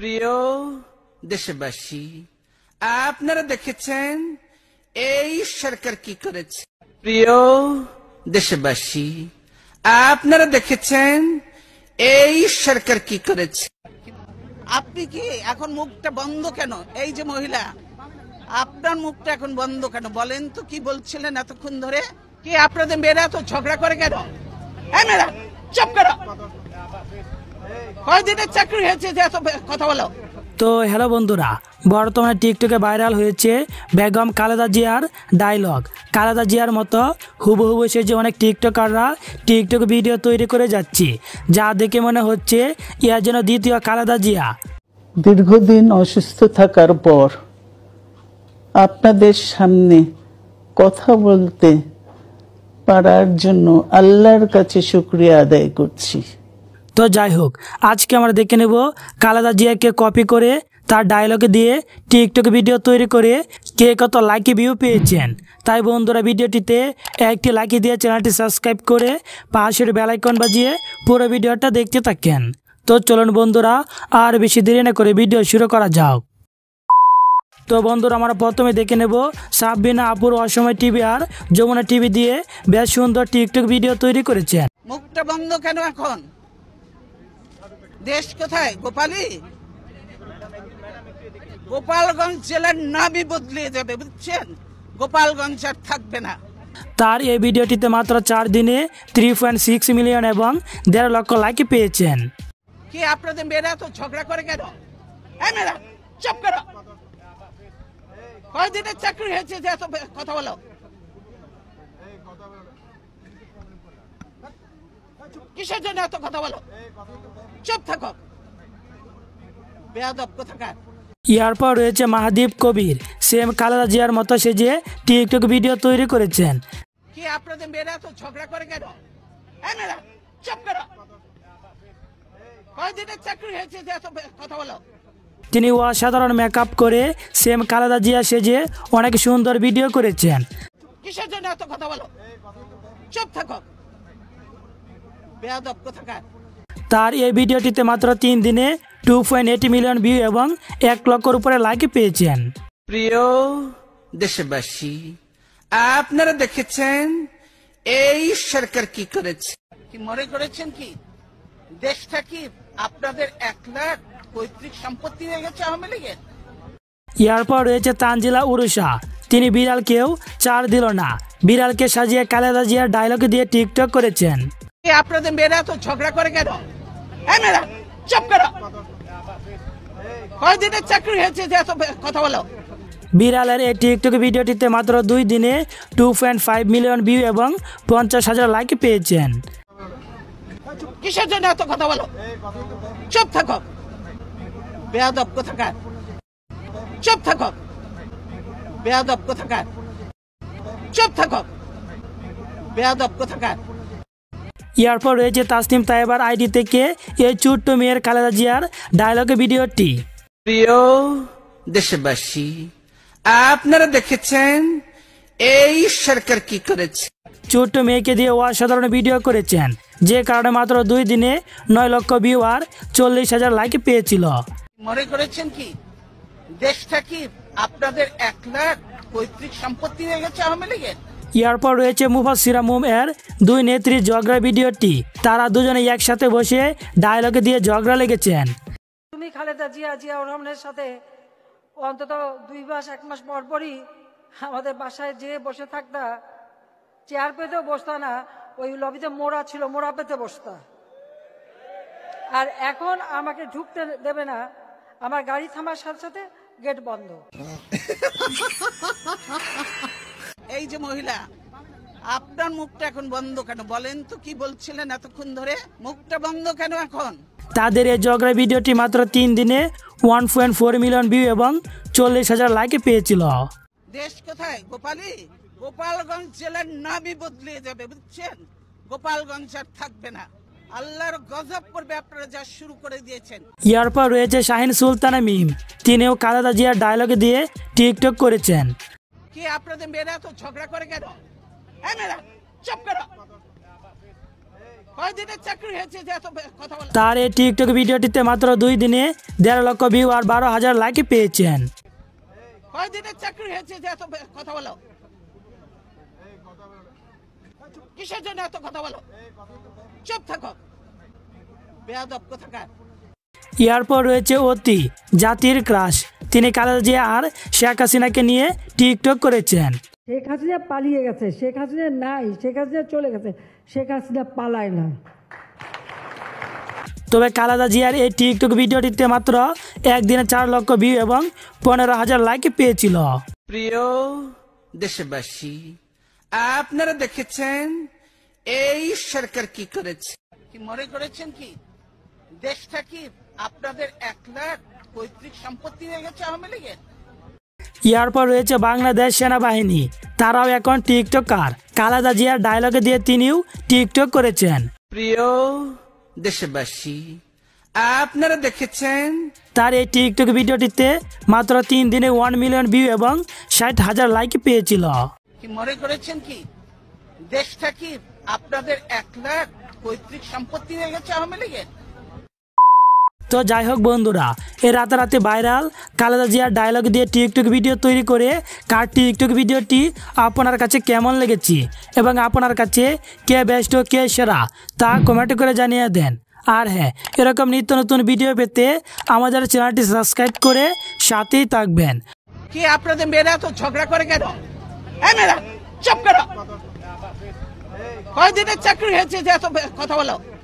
প্রিয় দেশবাসী আপনারা দেখেছেন এই সরকার কি করেছে প্রিয় দেশবাসী আপনারা দেখেছেন এই সরকার কি করেছে আপনি কি এখন মুখটা বন্ধ কেন এই যে মহিলা আপনার মুখটা এখন বন্ধ কেন বলেন তো কি বলছিলেন এতক্ষণ ধরে কি আপনাদের মেয়েরা তো ঝগড়া করে কেন হ্যাঁ মেয়েরা চুপ করো কয়দিনের চাকরি হয়েছে যে এত কথা বলো তো হ্যালো বন্ধুরা বর্তমানে টিকটকে ভাইরাল হয়েছে বেগম কালেদা জিয়ার ডায়লগ কালেদা জিয়ার মতো হুবহুব সে যে অনেক টিকটকাররা টিকটক ভিডিও তৈরি করে যাচ্ছে যা দেখে মনে হচ্ছে ইয়ার যেন দ্বিতীয় কালেদা জিয়া দীর্ঘদিন অসুস্থ থাকার পর আপনাদের সামনে কথা বলতে পারার জন্য আল্লাহর কাছে শুক্রিয়া আদায় করছি তো যাই হোক আজকে আমরা দেখে নেব কালাদা জিয়াকে কপি করে তার ডায়লগে দিয়ে টিকটকে ভিডিও তৈরি করে কে কত লাকি ভিউ পেয়েছেন তাই বন্ধুরা ভিডিওটিতে একটি লাকি দিয়ে চ্যানেলটি সাবস্ক্রাইব করে পাশের বেলাইকন বাজিয়ে পুরো ভিডিওটা দেখতে থাকেন তো চলুন বন্ধুরা আর বেশি দেরি না করে ভিডিও শুরু করা যাক তো বন্ধুরা আমরা প্রথমে দেখে নেব সাববিনা আপুর অসময় টিভি আর যমুনা টিভি দিয়ে বেশ সুন্দর টিকটক ভিডিও তৈরি করেছেন মুখটা বন্ধ কেন এখন দেশ কোথায় গোপালী গোপালগঞ্জ জেলার নামই বদলে যাবে বুঝছেন গোপালগঞ্জ আর থাকবে না তার এই ভিডিওটিতে মাত্র চার দিনে থ্রি পয়েন্ট সিক্স মিলিয়ন এবং দেড় লক্ষ লাইক পেয়েছেন কি আপনাদের মেয়েরা তো ঝগড়া করে কেন হ্যাঁ চুপ করো কয়দিনের চাকরি হয়েছে যে এত কথা বলো কিসের জন্য এত কথা বলো চুপ থাকো বেয়াদব কোথাকার এরপর রয়েছে মাহাদীপ কবির সেম খালেদা জিয়ার মতো সেজে টিকটক ভিডিও তৈরি করেছেন কি আপনাদের মেয়েরা তো ঝগড়া করে কেন চুপ করো কয়দিনের চাকরি হয়েছে যে এত কথা বলো তিনি অসাধারণ মেকআপ করে সেম খালেদা জিয়া সেজে অনেক সুন্দর ভিডিও করেছেন কিসের জন্য এত কথা বলো চুপ থাকো তার এই ভিডিওটিতে মাত্র তিন দিনে টু পয়েন্ট মিলিয়ন ভিউ এবং এক লক্ষর উপরে লাইক পেয়েছেন প্রিয় দেশবাসী আপনারা দেখেছেন এই সরকার কি করেছে কি মনে করেছেন কি দেশটা কি আপনাদের এক লাখ পৈতৃক সম্পত্তি হয়ে গেছে আওয়ামী লীগের এরপর রয়েছে তানজিলা উরুষা তিনি বিড়াল কেউ চার দিল না বিড়ালকে সাজিয়ে কালেদা জিয়ার ডায়লগ দিয়ে টিকটক করেছেন আপনাদের মেয়েরা তো ঝগড়া করে কেন হ্যাঁ মেয়েরা চুপ করো কয়দিনের চাকরি হয়েছে যে এত কথা বলো বিড়ালের এই টিকটক ভিডিওটিতে মাত্র দুই দিনে two point five million view এবং পঞ্চাশ হাজার লাইক পেয়েছেন কিসের জন্য এত কথা বলো চুপ থাকো বেয়াদব কোথাকার চুপ থাকো বেয়াদব কোথাকার চুপ থাকো বেয়াদব কোথাকার এরপর রয়েছে তাসনিম তাইবার আইডি থেকে এই ছোট্ট মেয়ের খালেদা জিয়ার ডায়লগে ভিডিওটি প্রিয় দেশবাসী আপনারা দেখেছেন এই সরকার কি করেছে ছোট্ট মেয়েকে দিয়ে অসাধারণ ভিডিও করেছেন যে কারণে মাত্র দুই দিনে নয় লক্ষ ভিউ আর চল্লিশ হাজার লাইক পেয়েছিল মনে করেছেন কি দেশটা কি আপনাদের এক লাখ পৈতৃক সম্পত্তি হয়ে গেছে আওয়ামী লীগের এরপর রয়েছে মুফাসিরামুম এর দুই নেত্রী ঝগড়া ভিডিওটি তারা দুজনে একসাথে বসে ডায়লগে দিয়ে ঝগড়া লেগেছেন তুমি খালেদা জিয়া জিয়া রহমানের সাথে অন্তত দুই মাস এক মাস পর পরই আমাদের বাসায় যে বসে থাকতা চেয়ার পেতেও বসতা না ওই লবিতে মোড়া ছিল মোড়া পেতে বসতা আর এখন আমাকে ঢুকতে দেবে না আমার গাড়ি থামার সাথে সাথে গেট বন্ধ এই যে মহিলা আপনার মুখটা এখন বন্ধ কেন বলেন তো কি বলছিলেন এতক্ষণ ধরে মুখটা বন্ধ কেন এখন তাদের এই ঝগড়া ভিডিওটি মাত্র তিন দিনে one point four million view এবং চল্লিশ হাজার লাইকে পেয়েছিল দেশ কোথায় গোপালী গোপালগঞ্জ জেলার নামই বদলে যাবে বুঝছেন গোপালগঞ্জ আর থাকবে না আল্লাহর গজব করবে আপনারা যা শুরু করে দিয়েছেন ইয়ারপর রয়েছে শাহিন সুলতানা মিম তিনিও কাদাদা জিয়ার ডায়লগে দিয়ে টিকটক করেছেন কি আপনাদের মেয়েরা তো ঝগড়া করে কেন হ্যাঁ তার এই টিকটক ভিডিওটিতে মাত্র দুই দিনে দেড় লক্ষ ভিউ আর বারো হাজার লাইক পেয়েছেন চাকরি হয়েছে কথা বলো জন্য এত কথা বলো থাকো এরপর রয়েছে অতি জাতির ক্রাশ তিনি খালেদা জিয়া আর শেখ হাসিনাকে নিয়ে টিকটক করেছেন শেখ হাসিনা পালিয়ে গেছে শেখ হাসিনা নাই শেখ হাসিনা চলে গেছে শেখ হাসিনা পালায় না তবে কালাদা জিয়ার এই টিকটক ভিডিওটিতে মাত্র একদিনে চার লক্ষ ভিউ এবং পনেরো হাজার লাইক পেয়েছিল প্রিয় দেশবাসী আপনারা দেখেছেন এই সরকার কি করেছে কি মনে করেছেন কি দেশটা কি আপনাদের এক লাখ পৈতৃক সম্পত্তি হয়ে গেছে আওয়ামী লীগের এরপর রয়েছে বাংলাদেশ সেনাবাহিনী তারাও এখন টিকটকার কালাদা জিয়ার ডায়লগে দিয়ে তিনিও টিকটক করেছেন প্রিয় দেশবাসী আপনারা দেখেছেন তার এই টিকটক ভিডিওটিতে মাত্র তিন দিনে ওয়ান মিলিয়ন ভিউ এবং ষাট হাজার লাইক পেয়েছিল কি মনে করেছেন কি দেশটা কি আপনাদের এক লাখ পৈতৃক সম্পত্তি হয়ে গেছে আওয়ামী লীগের তো যাই হোক বন্ধুরা এ রাতারাতি ভাইরাল কালেদা জিয়ার ডায়লগ দিয়ে টিকটক ভিডিও তৈরি করে কার টিকটক ভিডিওটি আপনার কাছে কেমন লেগেছে এবং আপনার কাছে কে বেস্ট ও কে সেরা তা কমেন্ট করে জানিয়ে দেন আর হ্যাঁ এরকম নিত্য নতুন ভিডিও পেতে আমাদের চ্যানেলটি সাবস্ক্রাইব করে সাথেই থাকবেন কি আপনাদের মেয়েরা তো ঝগড়া করে কেন মেয়েরা চুপ করো কয়দিনের চাকরি হয়েছে যে এত কথা বলো